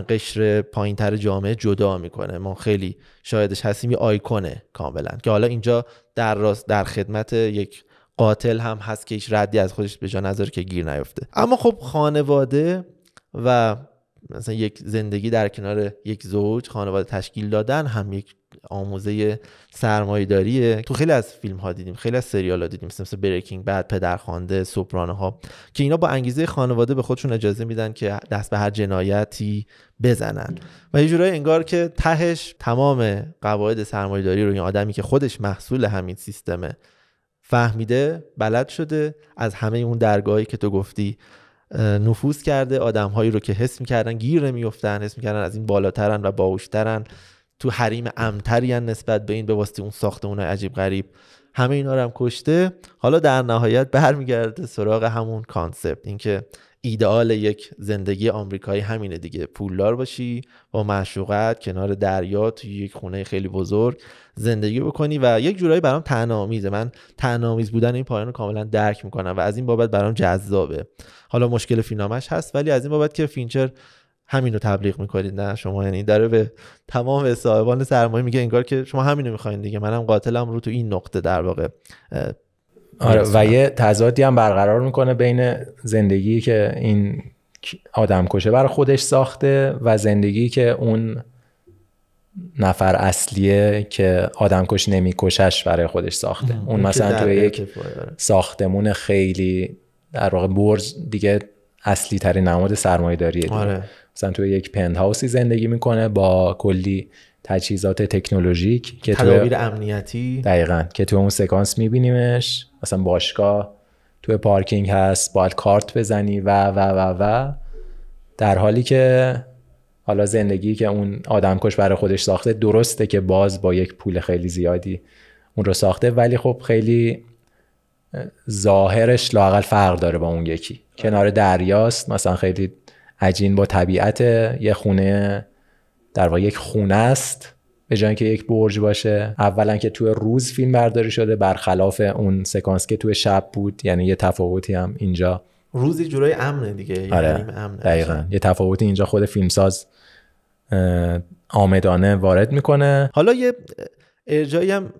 A: قشر پایینتر جامعه جدا میکنه ما خیلی شایدش هستیم یه آیکونه کاملا که حالا اینجا در راست در خدمت یک قاتل هم هست که هیچ ردی از خودش به جا نذاره که گیر نیفته اما خب خانواده و مثلا یک زندگی در کنار یک زوج خانواده تشکیل دادن هم یک آموزه داریه تو خیلی از فیلم ها دیدیم خیلی از سریال ها دیدیم مثل بریکینگ بعد پدرخوانده سوپرانو ها که اینا با انگیزه خانواده به خودشون اجازه میدن که دست به هر جنایتی بزنن و یه جورایی انگار که تهش تمام قواعد داری رو این یعنی آدمی که خودش محصول همین سیستمه فهمیده بلد شده از همه اون درگاهی که تو گفتی نفوذ کرده آدمهایی رو که حس میکردن گیر نمیفتن حس میکردن از این بالاترن و باوشترن تو حریم امترین نسبت به این به واسطه اون ساختمون عجیب غریب همه اینا رو هم کشته حالا در نهایت برمیگرده سراغ همون کانسپت اینکه ایدئال یک زندگی آمریکایی همینه دیگه پولدار باشی با معشوقت کنار دریا توی یک خونه خیلی بزرگ زندگی بکنی و یک جورایی برام تنامیزه من تنامیز بودن این پایان رو کاملا درک میکنم و از این بابت برام جذابه حالا مشکل فینامش هست ولی از این بابت که فینچر همین رو تبلیغ میکنید نه شما یعنی داره به تمام صاحبان سرمایه میگه انگار که شما همین رو میخواین دیگه منم قاتلم رو تو این نقطه در واقع آره و یه
B: تضادی هم برقرار میکنه بین زندگی که این آدم کشه برای خودش ساخته و زندگی که اون نفر اصلیه که آدمکش نمیکشش برای خودش ساخته اون, مثلا توی یک آره. ساختمون خیلی در واقع برج دیگه اصلی ترین نماد سرمایه داریه آره. مثلا توی یک پند هاوسی زندگی میکنه با کلی تجهیزات تکنولوژیک که تدابیر
A: امنیتی
B: دقیقا که تو اون سکانس میبینیمش مثلا باشگاه توی پارکینگ هست باید کارت بزنی و و و و در حالی که حالا زندگی که اون آدمکش برای خودش ساخته درسته که باز با یک پول خیلی زیادی اون رو ساخته ولی خب خیلی ظاهرش لاقل فرق داره با اون یکی کنار دریاست مثلا خیلی عجین با طبیعت یه خونه در واقع یک خونه است به جای که یک برج باشه اولا که توی روز فیلم برداری شده برخلاف اون سکانس که توی شب بود یعنی یه تفاوتی هم اینجا
A: روزی جورای امنه دیگه آره. دقیقا
B: یه تفاوتی اینجا خود فیلمساز آمدانه وارد میکنه حالا یه
A: ارجایی هم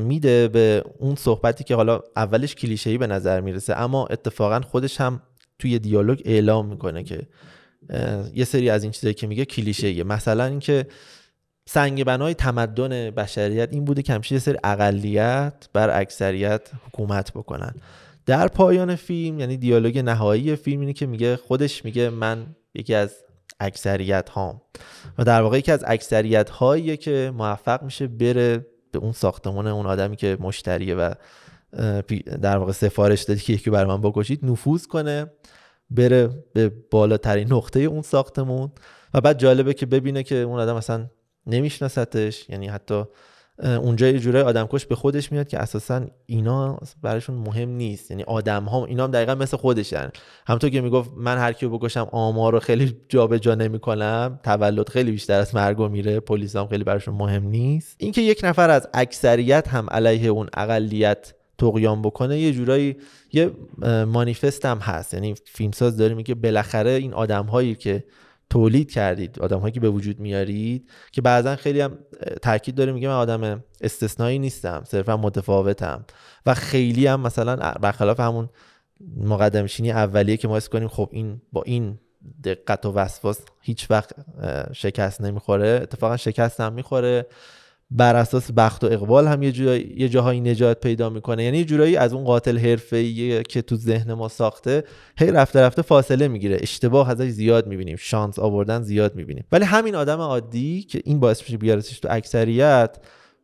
A: میده به اون صحبتی که حالا اولش کلیشه‌ای به نظر میرسه اما اتفاقا خودش هم توی دیالوگ اعلام میکنه که یه سری از این چیزایی که میگه کلیشهیه مثلا اینکه سنگ بنای تمدن بشریت این بوده که همیشه یه سری اقلیت بر اکثریت حکومت بکنن در پایان فیلم یعنی دیالوگ نهایی فیلم اینه که میگه خودش میگه من یکی از اکثریت هام و در واقع یکی از اکثریت که موفق میشه بره به اون ساختمان اون آدمی که مشتریه و در واقع سفارش دادی که یکی بر من بکشید نفوذ کنه بره به بالاترین نقطه اون ساختمون و بعد جالبه که ببینه که اون آدم اصلا نمیشناستش یعنی حتی اونجا یه جوره آدمکش به خودش میاد که اساسا اینا براشون مهم نیست یعنی آدم ها اینا هم دقیقا مثل خودشن همونطور که میگفت من هر کیو بکشم آمار رو خیلی جابجا نمیکنم تولد خیلی بیشتر از مرگ میره پلیس هم خیلی براشون مهم نیست اینکه یک نفر از اکثریت هم علیه اون اقلیت تقیان بکنه یه جورایی یه مانیفست هم هست یعنی فیلمساز داره میگه بالاخره این آدم هایی که تولید کردید آدم هایی که به وجود میارید که بعضا خیلی هم تاکید داره میگه من آدم استثنایی نیستم صرفا متفاوتم و خیلی هم مثلا برخلاف همون مقدم شینی اولیه که ما حس کنیم خب این با این دقت و وسواس هیچ وقت شکست نمیخوره اتفاقا شکست هم میخوره بر اساس بخت و اقبال هم یه, یه جاهایی نجات پیدا میکنه یعنی یه جورایی از اون قاتل حرفه‌ای که تو ذهن ما ساخته هی رفته رفته فاصله میگیره اشتباه ازش زیاد میبینیم شانس آوردن زیاد میبینیم ولی همین آدم عادی که این باعث میشه بیارتش تو اکثریت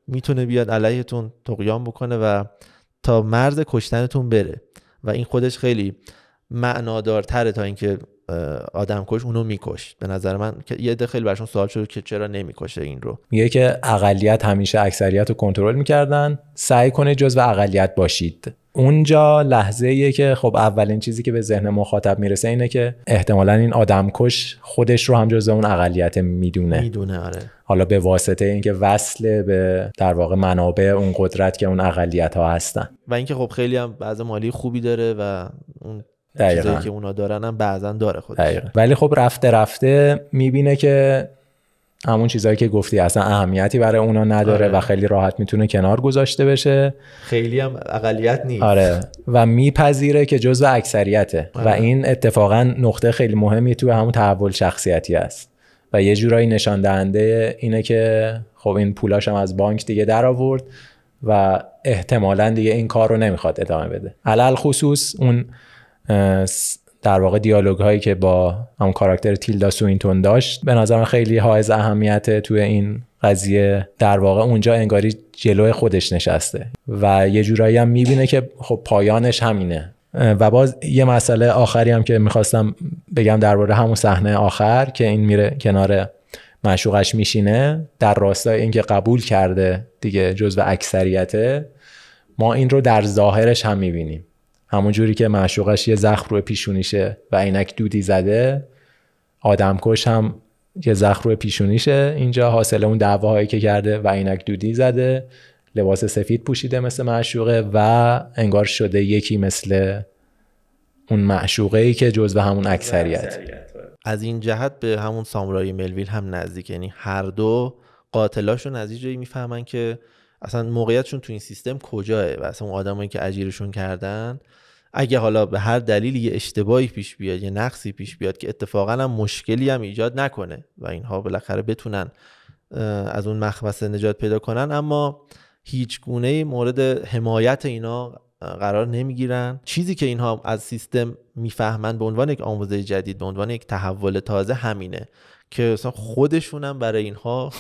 A: میتونه بیاد علیهتون تقیان بکنه و تا مرز کشتنتون بره و این خودش خیلی معنادارتره تا اینکه آدمکش اونو میکش به نظر من یه ده خیلی برشون سوال شده که چرا نمیکشه این رو
B: میگه که اقلیت همیشه اکثریت رو کنترل میکردن سعی کنه جزو اقلیت باشید اونجا لحظه ایه که خب اولین چیزی که به ذهن مخاطب میرسه اینه که احتمالا این آدمکش خودش رو هم جز اون اقلیت میدونه میدونه آره حالا به واسطه اینکه وصل به در واقع منابع اون قدرت که اون اقلیت ها هستن
A: و اینکه خب خیلی هم بعض مالی خوبی داره و اون چیزایی که اونا دارن هم بعضا داره خودش
B: ولی خب رفته رفته میبینه که همون چیزایی که گفتی اصلا اهمیتی برای اونا نداره آره. و خیلی راحت میتونه کنار گذاشته بشه
A: خیلی هم اقلیت نیست آره.
B: و میپذیره که جزو اکثریته و آره. این اتفاقا نقطه خیلی مهمی تو همون تحول شخصیتی است و یه جورایی نشان دهنده اینه که خب این پولاش هم از بانک دیگه در آورد و احتمالا دیگه این کار رو نمیخواد ادامه بده علل خصوص اون در واقع دیالوگ هایی که با هم کاراکتر تیلدا سوینتون داشت به نظرم خیلی حائز اهمیت توی این قضیه در واقع اونجا انگاری جلو خودش نشسته و یه جورایی هم میبینه که خب پایانش همینه و باز یه مسئله آخری هم که میخواستم بگم درباره همون صحنه آخر که این میره کنار معشوقش میشینه در راستای اینکه قبول کرده دیگه جزو اکثریته ما این رو در ظاهرش هم میبینیم همون جوری که معشوقش یه زخم روی پیشونیشه و عینک دودی زده آدمکش هم یه زخم روی پیشونیشه اینجا حاصل اون دعواهایی که کرده و عینک دودی زده لباس سفید پوشیده مثل معشوقه و انگار شده یکی مثل اون معشوقه ای که جزو همون اکثریت
A: از این جهت به همون سامورایی ملویل هم نزدیک یعنی هر دو قاتلاشون از یه جایی میفهمن که اصلا موقعیتشون تو این سیستم کجاه و اصلا اون آدمایی که اجیرشون کردن اگه حالا به هر دلیلی یه اشتباهی پیش بیاد یه نقصی پیش بیاد که اتفاقا هم مشکلی هم ایجاد نکنه و اینها بالاخره بتونن از اون مخمسه نجات پیدا کنن اما هیچ گونه مورد حمایت اینا قرار نمیگیرن چیزی که اینها از سیستم میفهمن به عنوان یک آموزه جدید به عنوان یک تحول تازه همینه که خودشون خودشونم برای اینها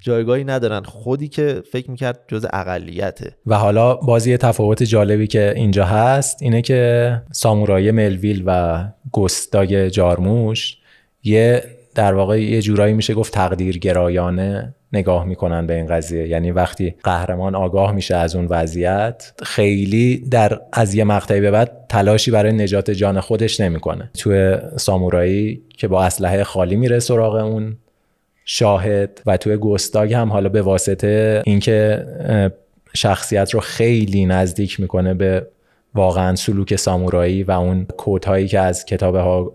A: جایگاهی ندارن خودی که فکر میکرد جز اقلیته
B: و حالا بازی تفاوت جالبی که اینجا هست اینه که سامورای ملویل و گستای جارموش یه در واقع یه جورایی میشه گفت تقدیرگرایانه نگاه میکنن به این قضیه یعنی وقتی قهرمان آگاه میشه از اون وضعیت خیلی در از یه مقطعی به بعد تلاشی برای نجات جان خودش نمیکنه توی سامورایی که با اسلحه خالی میره سراغ اون شاهد و توی گستاگ هم حالا به واسطه اینکه شخصیت رو خیلی نزدیک میکنه به واقعا سلوک سامورایی و اون هایی که از کتاب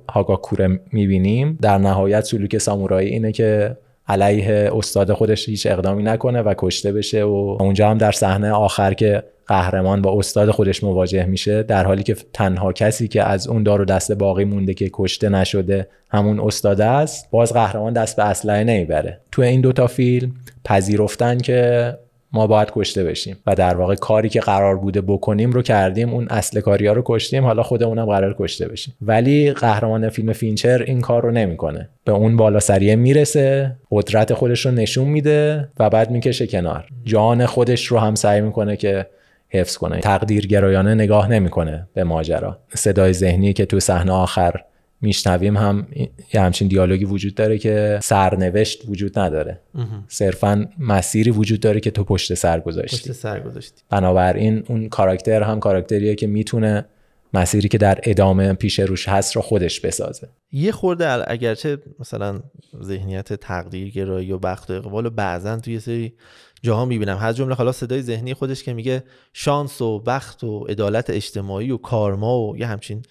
B: هاگاکوره میبینیم در نهایت سلوک سامورایی اینه که علیه استاد خودش هیچ اقدامی نکنه و کشته بشه و اونجا هم در صحنه آخر که قهرمان با استاد خودش مواجه میشه در حالی که تنها کسی که از اون دار و دست باقی مونده که کشته نشده همون استاد است باز قهرمان دست به اسلحه نمیبره تو این دوتا فیلم پذیرفتن که ما باید کشته بشیم و در واقع کاری که قرار بوده بکنیم رو کردیم اون اصل ها رو کشتیم حالا خودمونم قرار کشته بشیم ولی قهرمان فیلم فینچر این کار رو نمیکنه به اون بالا سریه میرسه قدرت خودش رو نشون میده و بعد میکشه کنار جان خودش رو هم سعی میکنه که حفظ کنه تقدیرگرایانه نگاه نمیکنه به ماجرا صدای ذهنی که تو صحنه آخر میشنویم هم یه همچین دیالوگی وجود داره که سرنوشت وجود نداره صرفا مسیری وجود داره که تو پشت سر گذاشتی پشت
A: سر گذاشتی
B: بنابراین اون کاراکتر هم کاراکتریه که میتونه مسیری که در ادامه پیش روش هست رو خودش بسازه
A: یه خورده اگرچه مثلا ذهنیت تقدیر و بخت و اقبال و بعضا توی سری جاها میبینم هر جمله حالا صدای ذهنی خودش که میگه شانس و بخت و عدالت اجتماعی و کارما و یه همچین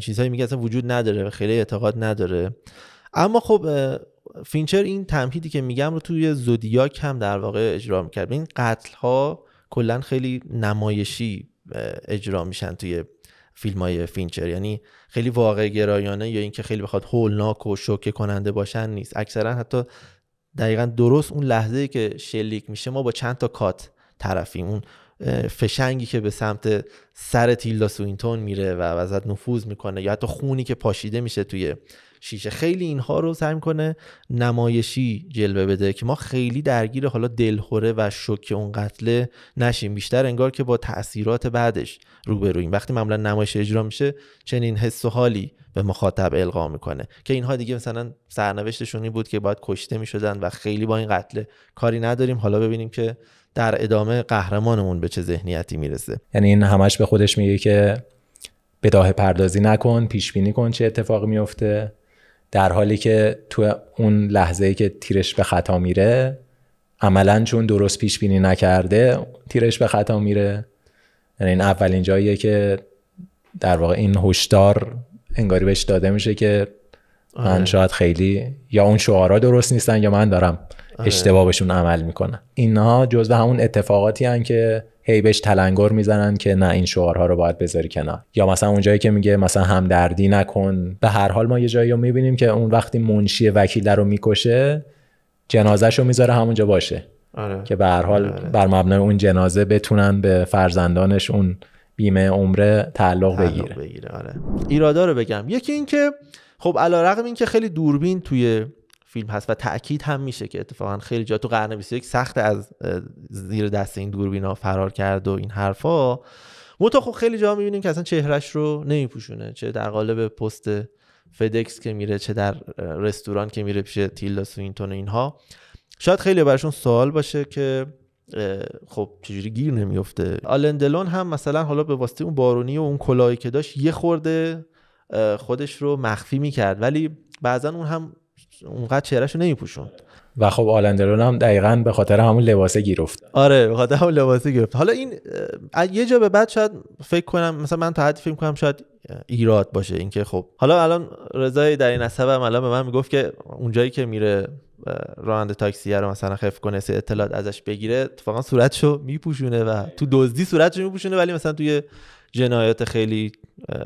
A: چیزهایی میگه اصلا وجود نداره خیلی اعتقاد نداره اما خب فینچر این تمهیدی که میگم رو توی زودیاک هم در واقع اجرا میکرد این قتل ها کلا خیلی نمایشی اجرا میشن توی فیلم های فینچر یعنی خیلی واقع گرایانه یا اینکه خیلی بخواد هولناک و شوکه کننده باشن نیست اکثرا حتی دقیقا درست اون لحظه که شلیک میشه ما با چند تا کات طرفیم اون فشنگی که به سمت سر تیلدا سوینتون میره و وزد نفوذ میکنه یا حتی خونی که پاشیده میشه توی شیشه خیلی اینها رو سعی کنه نمایشی جلوه بده که ما خیلی درگیر حالا دلخوره و شوک اون قتله نشیم بیشتر انگار که با تاثیرات بعدش روبروییم وقتی معمولا نمایش اجرا میشه چنین حس و حالی به مخاطب القا میکنه که اینها دیگه مثلا سرنوشتشون بود که باید کشته میشدن و خیلی با این قتله کاری نداریم حالا ببینیم
B: که در ادامه قهرمانمون به چه ذهنیتی میرسه یعنی این همش به خودش میگه که بداه پردازی نکن پیش بینی کن چه اتفاقی میفته در حالی که تو اون لحظه ای که تیرش به خطا میره عملا چون درست پیش بینی نکرده تیرش به خطا میره یعنی این اولین جاییه که در واقع این هشدار انگاری بهش داده میشه که من آره. شاید خیلی یا اون شعارها درست نیستن یا من دارم آره. اشتباهشون عمل میکنم اینها جزو همون اتفاقاتی هن که هی بهش تلنگر میزنن که نه این شعارها رو باید بذاری کنار یا مثلا اونجایی که میگه مثلا همدردی نکن به هر حال ما یه جایی رو میبینیم که اون وقتی منشی وکیل رو میکشه جنازهش رو میذاره همونجا باشه آره. که به هر حال آره. بر مبنای اون جنازه بتونن به فرزندانش اون بیمه عمره تعلق, تعلق بگیره,
A: آره. رو بگم یکی اینکه خب این که خیلی دوربین توی فیلم هست و تاکید هم میشه که اتفاقا خیلی جا تو قرن 21 سخت از زیر دست این دوربین ها فرار کرد و این حرفا متا خب خیلی جا میبینیم که اصلا چهرش رو نمیپوشونه چه در قالب پست فدکس که میره چه در رستوران که میره پیش تیلدا سوینتون و اینها شاید خیلی برشون سوال باشه که خب چجوری گیر نمیفته آلندلون هم مثلا حالا به واسطه اون بارونی و اون کلاهی که داشت یه خورده خودش رو مخفی میکرد ولی بعضا اون هم
B: اونقدر چهرهش رو پوشند و خب آلندرون هم دقیقا به خاطر همون لباسه گیرفت
A: آره به خاطر همون لباسه گرفت حالا این یه جا به بعد شاید فکر کنم مثلا من تا حدی فکر کنم شاید ایراد باشه اینکه خب حالا الان رضای در این عصبم هم الان به من میگفت که اونجایی که میره راننده تاکسی رو مثلا خف کنه سه اطلاعات ازش بگیره اتفاقا صورتشو میپوشونه و تو دزدی صورتشو میپوشونه ولی مثلا توی جنایات خیلی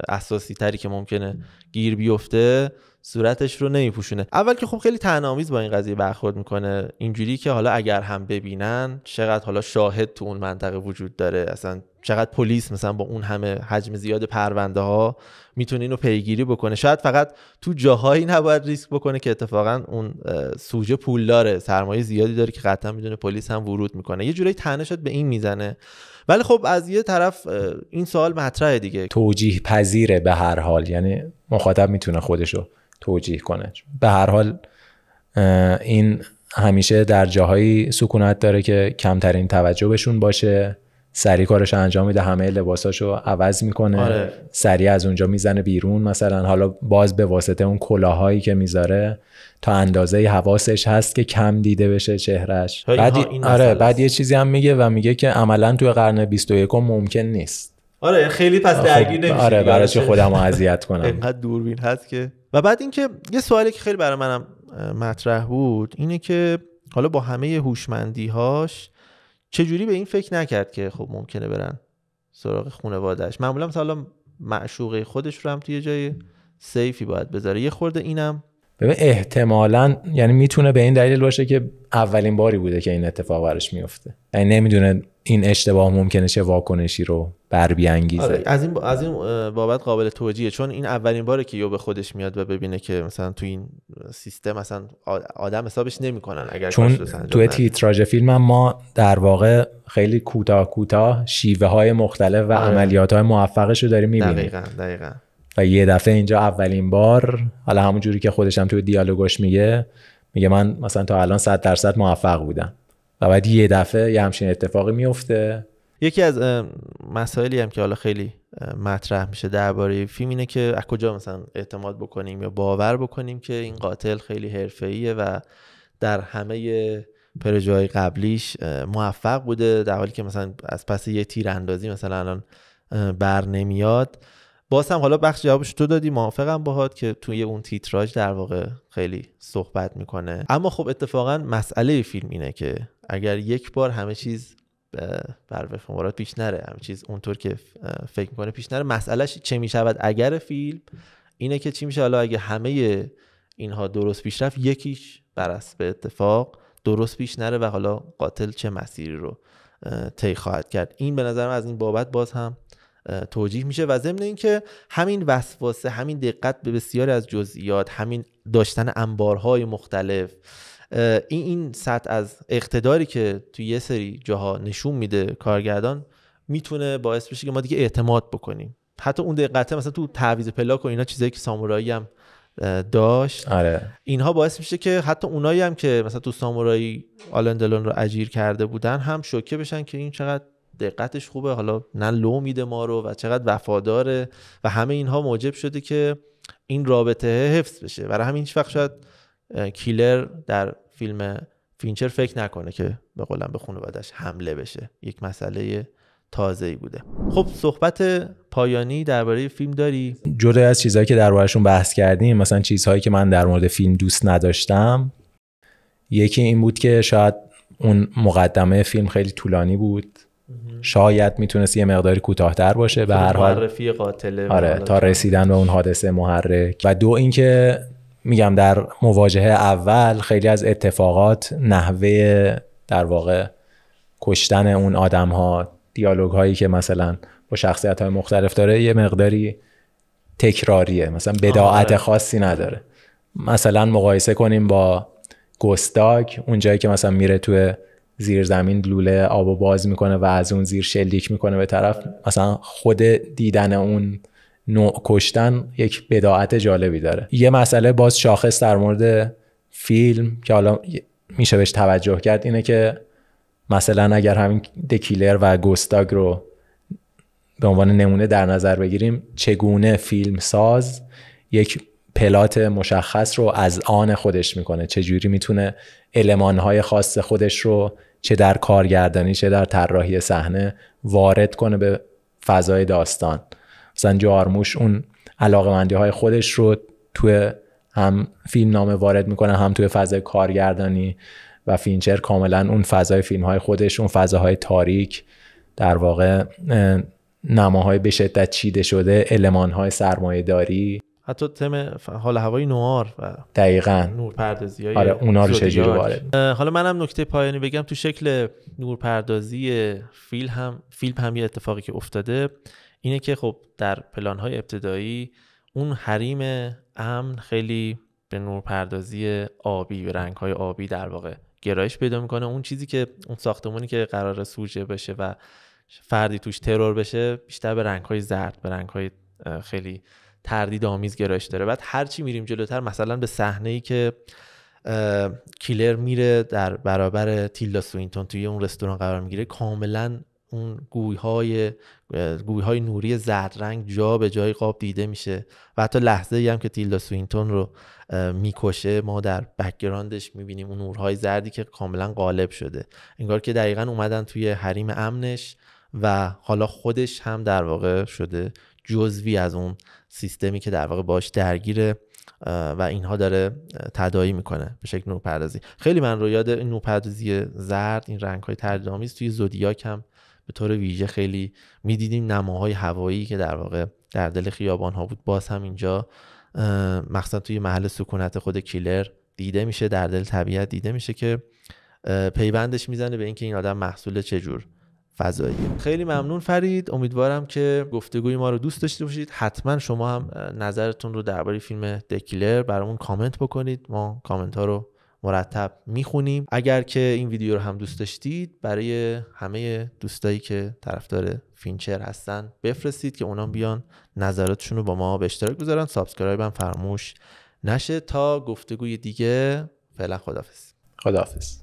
A: اساسی تری که ممکنه گیر بیفته صورتش رو نمیپوشونه اول که خب خیلی تنامیز با این قضیه برخورد میکنه اینجوری که حالا اگر هم ببینن چقدر حالا شاهد تو اون منطقه وجود داره اصلا چقدر پلیس مثلا با اون همه حجم زیاد پرونده ها میتونه اینو پیگیری بکنه شاید فقط تو جاهایی نباید ریسک بکنه که اتفاقا اون سوژه پولداره، سرمایه زیادی داره که قطعا میدونه پلیس هم ورود میکنه یه جورایی شد به این میزنه ولی خب از یه طرف این سوال مطرحه دیگه
B: توجیه پذیره به هر حال یعنی مخاطب میتونه خودشو توجیه کنه به هر حال این همیشه در جاهایی سکونت داره که کمترین توجه بهشون باشه سریع کارش انجام میده همه لباساشو عوض میکنه آره. سریع از اونجا میزنه بیرون مثلا حالا باز به واسطه اون کلاهایی که میذاره تا اندازه حواسش هست که کم دیده بشه چهرش بعد آره بعد یه چیزی هم میگه و میگه که عملا توی قرن 21 ممکن نیست
A: آره خیلی پس درگیر نمیشه آره برای چه خودم اذیت کنم اینقدر دوربین هست که و بعد اینکه یه سوالی که خیلی برای منم مطرح بود اینه که حالا با همه هوشمندیهاش چجوری به این فکر نکرد که خب ممکنه برن سراغ خانوادهش معمولا مثلا معشوقه خودش رو هم توی جای سیفی باید بذاره یه خورده اینم
B: ببین احتمالا یعنی میتونه به این دلیل باشه که اولین باری بوده که این اتفاق برش میفته یعنی نمیدونه این اشتباه ممکنه چه واکنشی رو بر بیانگیزه آره، از این
A: از این بابت قابل توجیه چون این اولین باره که یو به خودش میاد و ببینه که مثلا تو این سیستم مثلا آدم حسابش نمیکنن اگر چون تو
B: تیتراژ فیلم ما در واقع خیلی کوتاه کوتاه شیوه های مختلف و آره. عملیات های موفقش رو داریم میبینیم دقیقاً دقیقاً و یه دفعه اینجا اولین بار حالا همون جوری که خودشم توی دیالوگش میگه میگه من مثلا تا الان 100 درصد موفق بودم و بعد یه دفعه یه همچین اتفاقی میفته
A: یکی از مسائلی هم که حالا خیلی مطرح میشه درباره فیلم اینه که از کجا مثلا اعتماد بکنیم یا باور بکنیم که این قاتل خیلی حرفه‌ایه و در همه پروژه قبلیش موفق بوده در حالی که مثلا از پس یه تیراندازی مثلا الان بر نمیاد باز هم حالا بخش جوابش تو دادی موافقم باهات که توی اون تیتراژ در واقع خیلی صحبت میکنه اما خب اتفاقا مسئله فیلم اینه که اگر یک بار همه چیز بر مراد پیش نره همه چیز اونطور که فکر میکنه پیش نره مسئلهش چه میشود اگر فیلم اینه که چی میشه حالا اگه همه اینها درست پیش رفت یکیش برست به اتفاق درست پیش نره و حالا قاتل چه مسیری رو طی خواهد کرد این به نظرم از این بابت باز هم توجیه میشه و ضمن اینکه همین وسواسه همین دقت به بسیاری از جزئیات همین داشتن انبارهای مختلف این این سطح از اقتداری که توی یه سری جاها نشون میده کارگردان میتونه باعث بشه که ما دیگه اعتماد بکنیم حتی اون دقته مثلا تو تعویض پلاک و اینا چیزایی که سامورایی هم داشت آره. اینها باعث میشه که حتی اونایی هم که مثلا تو سامورایی آلندلون رو اجیر کرده بودن هم شوکه بشن که این چقدر دقتش خوبه حالا نه لو میده ما رو و چقدر وفاداره و همه اینها موجب شده که این رابطه حفظ بشه برای همین هیچ شاید کیلر در فیلم فینچر فکر نکنه که به قولم به خانوادش حمله بشه یک مسئله تازه ای بوده خب صحبت پایانی درباره فیلم داری
B: جدا از چیزهایی که دربارشون بحث کردیم مثلا چیزهایی که من در مورد فیلم دوست نداشتم یکی این بود که شاید اون مقدمه فیلم خیلی طولانی بود شاید میتونست یه مقداری کوتاهتر باشه به هر حال معرفی آره تا رسیدن به اون حادثه محرک و دو اینکه میگم در مواجهه اول خیلی از اتفاقات نحوه در واقع کشتن اون آدم ها دیالوگ هایی که مثلا با شخصیت های مختلف داره یه مقداری تکراریه مثلا بداعت آره. خاصی نداره مثلا مقایسه کنیم با گستاک اونجایی که مثلا میره توی زیر زمین لوله آب و باز میکنه و از اون زیر شلیک میکنه به طرف مثلا خود دیدن اون نوع کشتن یک بداعت جالبی داره یه مسئله باز شاخص در مورد فیلم که حالا میشه بهش توجه کرد اینه که مثلا اگر همین دکیلر و گستاگ رو به عنوان نمونه در نظر بگیریم چگونه فیلم ساز یک پلات مشخص رو از آن خودش میکنه چجوری میتونه المانهای خاص خودش رو چه در کارگردانی چه در طراحی صحنه وارد کنه به فضای داستان مثلا جارموش اون علاقه مندی های خودش رو توی هم فیلم نامه وارد میکنه هم توی فضای کارگردانی و فینچر کاملا اون فضای فیلم های خودش اون فضاهای تاریک در واقع نماهای به شدت چیده شده علمان های سرمایه داری
A: حتی تم حال هوای نوار و
B: دقیقا نورپردازی های آره اونا رو چجوری وارد
A: حالا منم نکته پایانی بگم تو شکل نورپردازی فیل هم فیلم هم یه اتفاقی که افتاده اینه که خب در پلان های ابتدایی اون حریم امن خیلی به نورپردازی آبی به رنگ های آبی در واقع گرایش پیدا میکنه اون چیزی که اون ساختمانی که قرار سوژه بشه و فردی توش ترور بشه بیشتر به رنگ های زرد به رنگ های خیلی تردید آمیز گرایش داره بعد هرچی میریم جلوتر مثلا به صحنه ای که کیلر میره در برابر تیلدا سوینتون توی اون رستوران قرار میگیره کاملا اون گویهای گویهای نوری زرد جا به جای قاب دیده میشه و حتی لحظه ای هم که تیلدا سوینتون رو میکشه ما در بکگراندش میبینیم اون نورهای زردی که کاملا غالب شده انگار که دقیقا اومدن توی حریم امنش و حالا خودش هم در واقع شده جزوی از اون سیستمی که در واقع باش درگیره و اینها داره تدایی میکنه به شکل نوپردازی خیلی من رو یاد این نوپردازی زرد این رنگ های تردامیز توی زودیاک هم به طور ویژه خیلی میدیدیم نماهای هوایی که در واقع در دل خیابان ها بود باز هم اینجا مخصوصا توی محل سکونت خود کیلر دیده میشه در دل طبیعت دیده میشه که پیوندش میزنه به اینکه این آدم محصول چجور فضایی خیلی ممنون فرید امیدوارم که گفتگوی ما رو دوست داشته باشید حتما شما هم نظرتون رو درباره فیلم دکیلر برامون کامنت بکنید ما کامنت ها رو مرتب میخونیم اگر که این ویدیو رو هم دوست داشتید برای همه دوستایی که طرفدار فینچر هستن بفرستید که اونا بیان نظراتشون رو با ما به اشتراک بذارن سابسکرایب هم فراموش نشه تا گفتگوی دیگه فعلا خدافظ خدافظ